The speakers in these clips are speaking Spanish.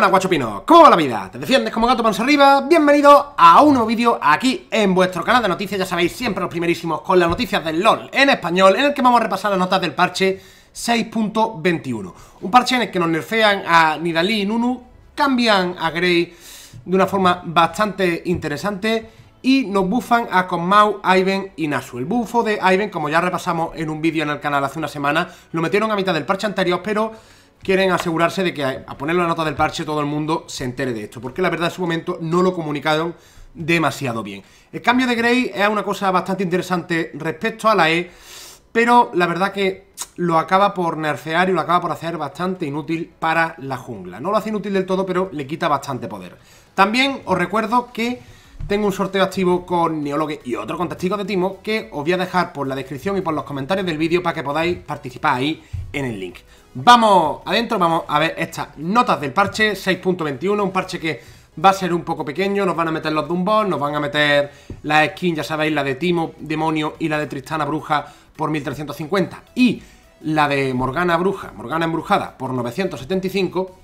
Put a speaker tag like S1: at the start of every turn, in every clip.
S1: ¡Hola guachopino, ¿cómo va la vida? ¿Te defiendes como gato panza arriba? Bienvenidos a un nuevo vídeo aquí en vuestro canal de noticias, ya sabéis, siempre los primerísimos con las noticias del LOL en español, en el que vamos a repasar las notas del parche 6.21. Un parche en el que nos nerfean a Nidalee y Nunu, cambian a Grey de una forma bastante interesante y nos bufan a Conmau, Iven y Nasu. El bufo de Iven, como ya repasamos en un vídeo en el canal hace una semana, lo metieron a mitad del parche anterior, pero quieren asegurarse de que a ponerlo la nota del parche todo el mundo se entere de esto, porque la verdad en su momento no lo comunicaron demasiado bien. El cambio de Grey es una cosa bastante interesante respecto a la E, pero la verdad que lo acaba por nerfear y lo acaba por hacer bastante inútil para la jungla. No lo hace inútil del todo, pero le quita bastante poder. También os recuerdo que tengo un sorteo activo con Neologue y otro con Testigos de Timo que os voy a dejar por la descripción y por los comentarios del vídeo para que podáis participar ahí en el link. Vamos adentro, vamos a ver estas notas del parche 6.21, un parche que va a ser un poco pequeño, nos van a meter los Dumbos, nos van a meter la skin, ya sabéis, la de Timo, Demonio y la de Tristana Bruja por 1350 y la de Morgana Bruja, Morgana Embrujada por 975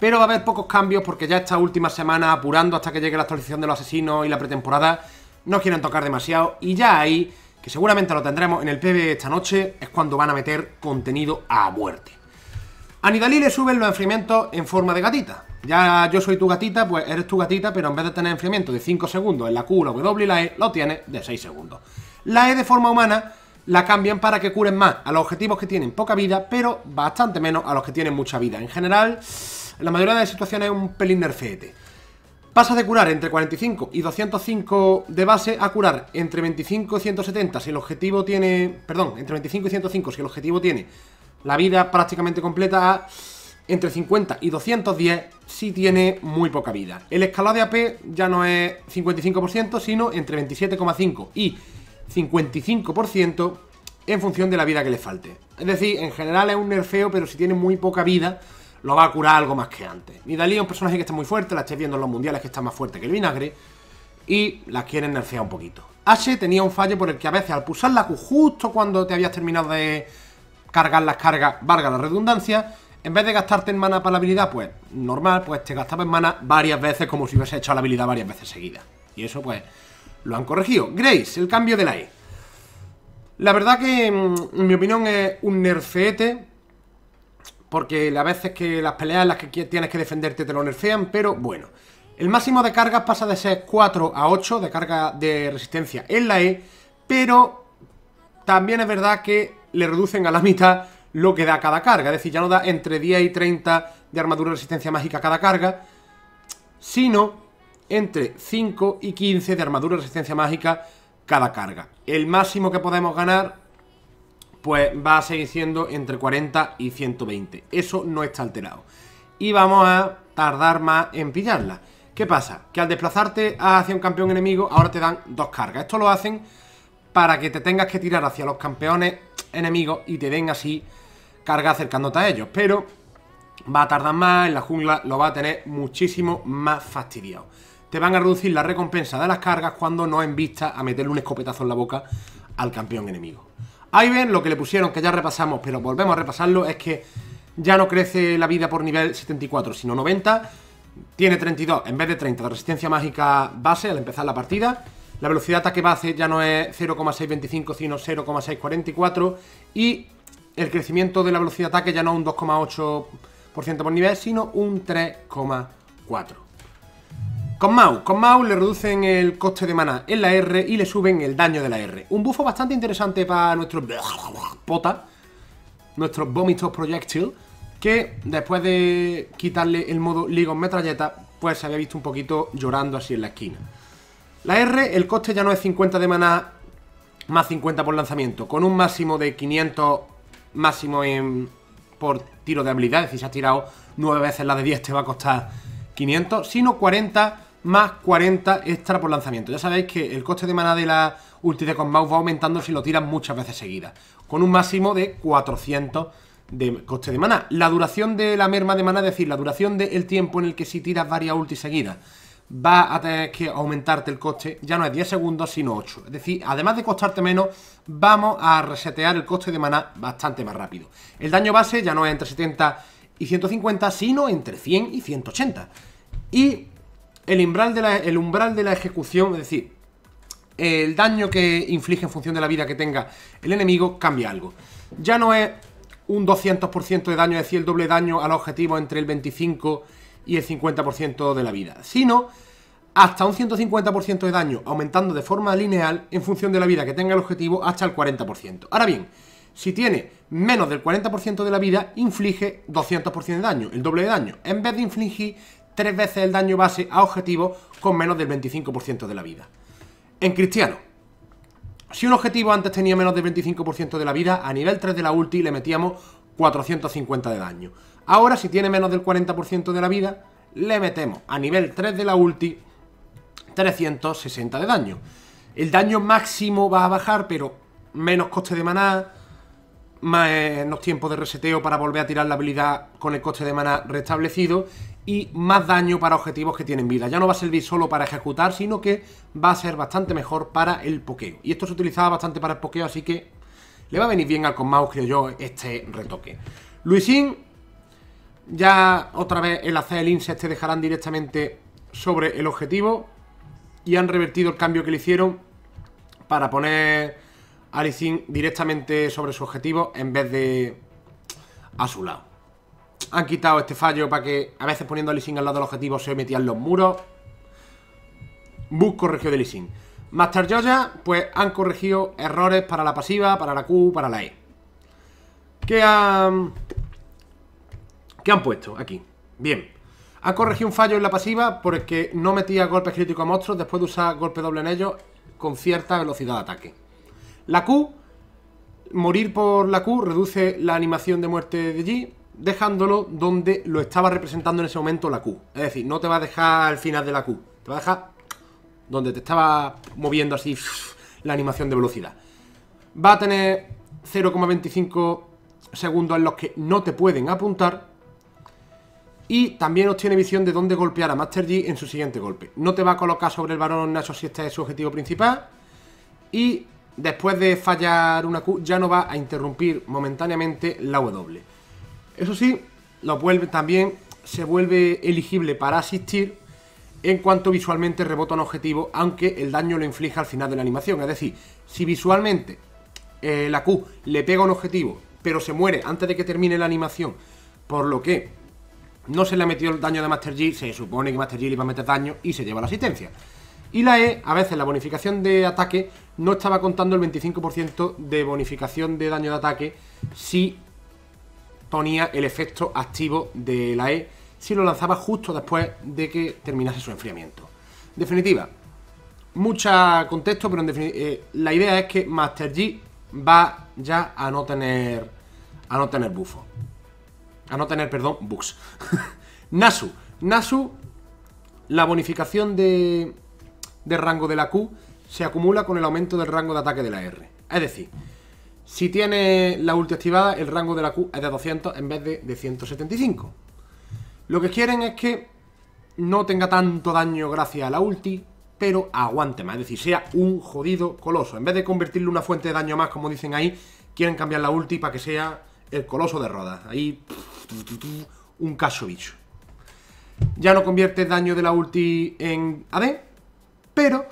S1: pero va a haber pocos cambios porque ya esta última semana, apurando hasta que llegue la actualización de los asesinos y la pretemporada, no quieren tocar demasiado y ya ahí, que seguramente lo tendremos en el PB esta noche, es cuando van a meter contenido a muerte. A Nidalí le suben los enfriamientos en forma de gatita. Ya yo soy tu gatita, pues eres tu gatita, pero en vez de tener enfriamiento de 5 segundos en la Q, la W y la E, lo tiene de 6 segundos. La E de forma humana la cambian para que curen más a los objetivos que tienen poca vida, pero bastante menos a los que tienen mucha vida. En general, en la mayoría de las situaciones es un pelín nerfeete. Pasa de curar entre 45 y 205 de base a curar entre 25 y 170 si el objetivo tiene... Perdón, entre 25 y 105 si el objetivo tiene la vida prácticamente completa a entre 50 y 210 si tiene muy poca vida. El escalado de AP ya no es 55% sino entre 27,5 y 55% en función de la vida que le falte. Es decir, en general es un nerfeo pero si tiene muy poca vida lo va a curar algo más que antes. Nidalee es un personaje que está muy fuerte, la estáis viendo en los mundiales que está más fuerte que el vinagre, y la quieren nerfear un poquito. Ashe tenía un fallo por el que a veces al pulsar la Q justo cuando te habías terminado de cargar las cargas, valga la redundancia, en vez de gastarte en mana para la habilidad, pues normal, pues te gastaba en mana varias veces como si hubiese hecho la habilidad varias veces seguidas. Y eso pues lo han corregido. Grace, el cambio de la E. La verdad que, mm, en mi opinión, es un nerfeete porque a veces que las peleas en las que tienes que defenderte te lo nerfean, pero bueno. El máximo de cargas pasa de ser 4 a 8 de carga de resistencia en la E, pero también es verdad que le reducen a la mitad lo que da cada carga, es decir, ya no da entre 10 y 30 de armadura de resistencia mágica cada carga, sino entre 5 y 15 de armadura de resistencia mágica cada carga. El máximo que podemos ganar pues va a seguir siendo entre 40 y 120. Eso no está alterado. Y vamos a tardar más en pillarla. ¿Qué pasa? Que al desplazarte hacia un campeón enemigo, ahora te dan dos cargas. Esto lo hacen para que te tengas que tirar hacia los campeones enemigos y te den así carga acercándote a ellos. Pero va a tardar más, en la jungla lo va a tener muchísimo más fastidiado. Te van a reducir la recompensa de las cargas cuando no en vista a meterle un escopetazo en la boca al campeón enemigo. Ahí ven lo que le pusieron, que ya repasamos, pero volvemos a repasarlo, es que ya no crece la vida por nivel 74, sino 90. Tiene 32 en vez de 30 de resistencia mágica base al empezar la partida. La velocidad de ataque base ya no es 0,625, sino 0,644. Y el crecimiento de la velocidad de ataque ya no es un 2,8% por nivel, sino un 3,4%. Con Mau, con Mau le reducen el coste de maná en la R y le suben el daño de la R. Un buffo bastante interesante para nuestro pota, nuestro vómitos projectile, que después de quitarle el modo Ligon Metralleta, pues se había visto un poquito llorando así en la esquina. La R, el coste ya no es 50 de maná más 50 por lanzamiento, con un máximo de 500 máximo en, por tiro de habilidades. es se si has tirado 9 veces la de 10 te va a costar 500, sino 40 más 40 extra por lanzamiento. Ya sabéis que el coste de mana de la ulti de mouse va aumentando si lo tiras muchas veces seguidas, con un máximo de 400 de coste de mana La duración de la merma de mana es decir, la duración del tiempo en el que si tiras varias ulti seguidas va a tener que aumentarte el coste, ya no es 10 segundos, sino 8. Es decir, además de costarte menos, vamos a resetear el coste de mana bastante más rápido. El daño base ya no es entre 70 y 150, sino entre 100 y 180. Y el umbral de la, ejecución, es decir, el daño que inflige en función de la vida que tenga el enemigo cambia algo. Ya no es un 200% de daño, es decir, el doble daño al objetivo entre el 25 y el 50% de la vida, sino hasta un 150% de daño, aumentando de forma lineal en función de la vida que tenga el objetivo hasta el 40%. Ahora bien, si tiene menos del 40% de la vida, inflige 200% de daño, el doble de daño, en vez de infligir tres veces el daño base a objetivos con menos del 25% de la vida. En cristiano, si un objetivo antes tenía menos del 25% de la vida, a nivel 3 de la ulti le metíamos 450 de daño. Ahora, si tiene menos del 40% de la vida, le metemos a nivel 3 de la ulti 360 de daño. El daño máximo va a bajar, pero menos coste de maná, eh, menos tiempo de reseteo para volver a tirar la habilidad con el coste de maná restablecido y más daño para objetivos que tienen vida. Ya no va a servir solo para ejecutar, sino que va a ser bastante mejor para el pokeo. Y esto se utilizaba bastante para el pokeo, así que le va a venir bien al Conmaus, creo yo, este retoque. Luisín, ya otra vez el hacer el inset te dejarán directamente sobre el objetivo y han revertido el cambio que le hicieron para poner a Luisín directamente sobre su objetivo en vez de a su lado. Han quitado este fallo para que a veces poniendo a al lado del objetivo se metían los muros. bus corregido de leasing. Master Joya, pues han corregido errores para la pasiva, para la Q, para la E. ¿Qué han, ¿Qué han puesto aquí? Bien. Han corregido un fallo en la pasiva porque no metía golpes críticos a monstruos después de usar golpe doble en ellos con cierta velocidad de ataque. La Q, morir por la Q, reduce la animación de muerte de G dejándolo donde lo estaba representando en ese momento la Q. Es decir, no te va a dejar al final de la Q, te va a dejar donde te estaba moviendo así la animación de velocidad. Va a tener 0,25 segundos en los que no te pueden apuntar. Y también obtiene visión de dónde golpear a Master G en su siguiente golpe. No te va a colocar sobre el varón eso si este es su objetivo principal. Y después de fallar una Q ya no va a interrumpir momentáneamente la W. Eso sí, lo vuelve, también se vuelve elegible para asistir en cuanto visualmente rebota un objetivo, aunque el daño lo inflige al final de la animación. Es decir, si visualmente eh, la Q le pega un objetivo, pero se muere antes de que termine la animación, por lo que no se le ha metido el daño de Master G, se supone que Master G le va a meter daño y se lleva la asistencia. Y la E, a veces la bonificación de ataque no estaba contando el 25% de bonificación de daño de ataque si ponía el efecto activo de la E si lo lanzaba justo después de que terminase su enfriamiento. Definitiva, mucha contexto, pero eh, la idea es que Master G va ya a no tener a no tener bufo. A no tener, perdón, bugs. Nasu, Nasu la bonificación de de rango de la Q se acumula con el aumento del rango de ataque de la R. Es decir, si tiene la ulti activada, el rango de la Q es de 200 en vez de, de 175. Lo que quieren es que no tenga tanto daño gracias a la ulti, pero aguante más, es decir, sea un jodido coloso. En vez de convertirle una fuente de daño más, como dicen ahí, quieren cambiar la ulti para que sea el coloso de rodas. Ahí, un caso bicho. Ya no convierte daño de la ulti en AD, pero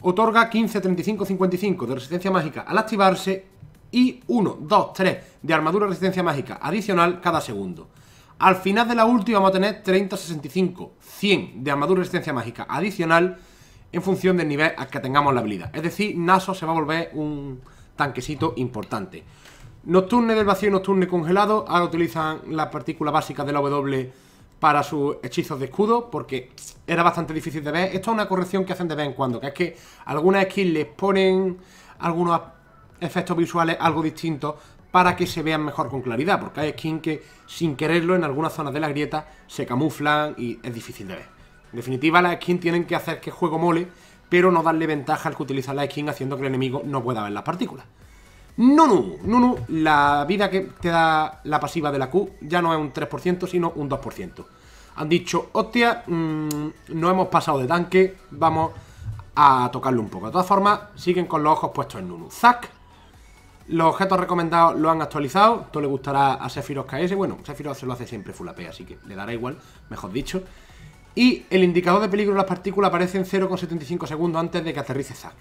S1: otorga 15, 35, 55 de resistencia mágica al activarse y 1, 2, 3 de armadura resistencia mágica adicional cada segundo. Al final de la última vamos a tener 30, 65, 100 de armadura resistencia mágica adicional en función del nivel al que tengamos la habilidad. Es decir, Naso se va a volver un tanquecito importante. Nocturne del vacío y Nocturne congelado. Ahora utilizan las partícula básicas de la W para sus hechizos de escudo, porque era bastante difícil de ver. Esto es una corrección que hacen de vez en cuando, que es que algunas skins les ponen algunos efectos visuales algo distintos para que se vean mejor con claridad, porque hay skins que sin quererlo en algunas zonas de la grieta se camuflan y es difícil de ver. En definitiva, las skins tienen que hacer que el juego mole, pero no darle ventaja al que utiliza la skin haciendo que el enemigo no pueda ver las partículas. Nunu, Nunu, la vida que te da la pasiva de la Q ya no es un 3%, sino un 2%. Han dicho, hostia, mm, no hemos pasado de tanque, vamos a tocarlo un poco. De todas formas, siguen con los ojos puestos en Nunu. Zack los objetos recomendados lo han actualizado. Esto le gustará a Sephiroth KS. Bueno, Sephiroth se lo hace siempre full AP, así que le dará igual, mejor dicho. Y el indicador de peligro de las partículas aparece en 0,75 segundos antes de que aterrice Zack.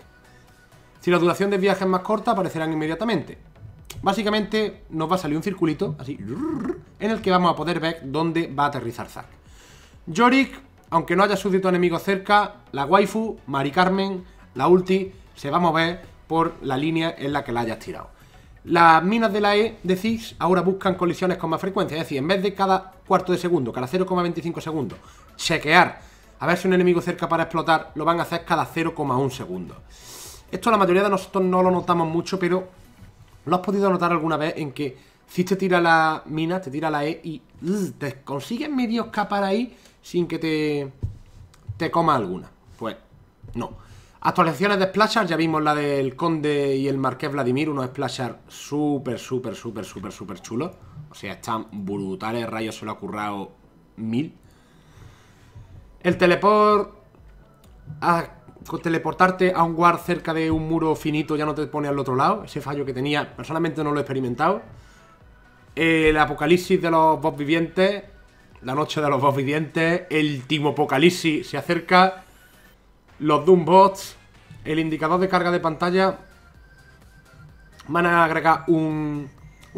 S1: Si la duración del viaje es más corta, aparecerán inmediatamente. Básicamente nos va a salir un circulito, así, en el que vamos a poder ver dónde va a aterrizar Zack. Yorick, aunque no haya súbdito enemigo cerca, la waifu, Mari Carmen, la ulti, se va a mover por la línea en la que la hayas tirado. Las minas de la E de CIS ahora buscan colisiones con más frecuencia, es decir, en vez de cada cuarto de segundo, cada 0,25 segundos, chequear a ver si un enemigo cerca para explotar, lo van a hacer cada 0,1 segundo. Esto la mayoría de nosotros no lo notamos mucho, pero lo has podido notar alguna vez en que Cis te tira la mina, te tira la E y te consigues medio escapar ahí sin que te, te coma alguna. Pues no. Actualizaciones de Splashers, ya vimos la del Conde y el Marqués Vladimir, unos Splashers súper, súper, súper, súper, súper chulos. O sea, están brutales, rayos, se lo ha currado mil. El teleport... A teleportarte a un guard cerca de un muro finito ya no te pone al otro lado. Ese fallo que tenía, personalmente no lo he experimentado. El apocalipsis de los boss vivientes. La noche de los boss vivientes. El timopocalipsis se acerca los Doombots, el indicador de carga de pantalla. Van a agregar un,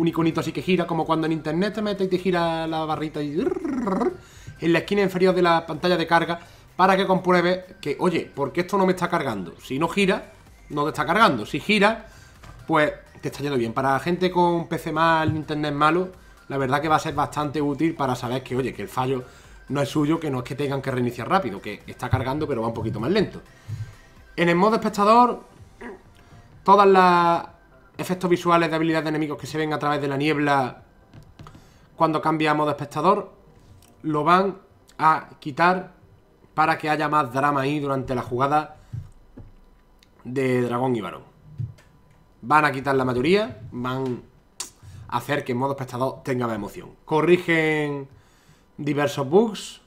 S1: iconito así que gira, como cuando en internet te metes y te gira la barrita y... En la esquina inferior de la pantalla de carga para que compruebe que, oye, ¿por qué esto no me está cargando? Si no gira, no te está cargando. Si gira, pues te está yendo bien. Para gente con PC mal, internet malo, la verdad que va a ser bastante útil para saber que, oye, que el fallo no es suyo, que no es que tengan que reiniciar rápido, que está cargando pero va un poquito más lento. En el modo espectador, todas las efectos visuales de habilidades de enemigos que se ven a través de la niebla cuando cambia a modo espectador, lo van a quitar para que haya más drama ahí durante la jugada de dragón y varón. Van a quitar la mayoría, van a hacer que en modo espectador tenga más emoción. Corrigen diversos bugs.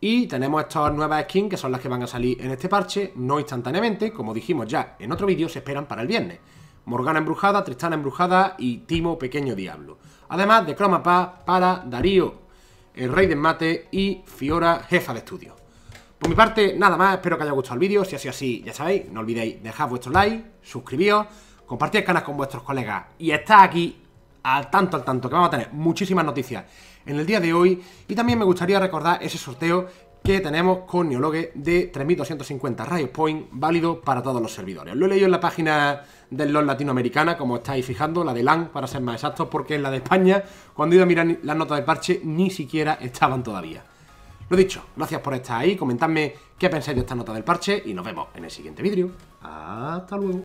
S1: Y tenemos estas nuevas skins que son las que van a salir en este parche, no instantáneamente, como dijimos ya en otro vídeo, se esperan para el viernes. Morgana Embrujada, Tristana Embrujada y Timo Pequeño Diablo. Además de Chroma para Darío, el Rey del Mate y Fiora, Jefa de Estudio. Por mi parte, nada más, espero que haya gustado el vídeo, si ha sido así, ya sabéis, no olvidéis dejar vuestro like, suscribiros, compartir el canal con vuestros colegas y está aquí al tanto, al tanto, que vamos a tener muchísimas noticias en el día de hoy. Y también me gustaría recordar ese sorteo que tenemos con Neologue de 3250 rayos Point, válido para todos los servidores. Lo he leído en la página del LOL latinoamericana, como estáis fijando, la de LAN, para ser más exactos, porque en la de España, cuando he ido a mirar las notas del parche, ni siquiera estaban todavía. Lo dicho, gracias por estar ahí, comentadme qué pensáis de esta nota del parche y nos vemos en el siguiente vídeo. Hasta luego.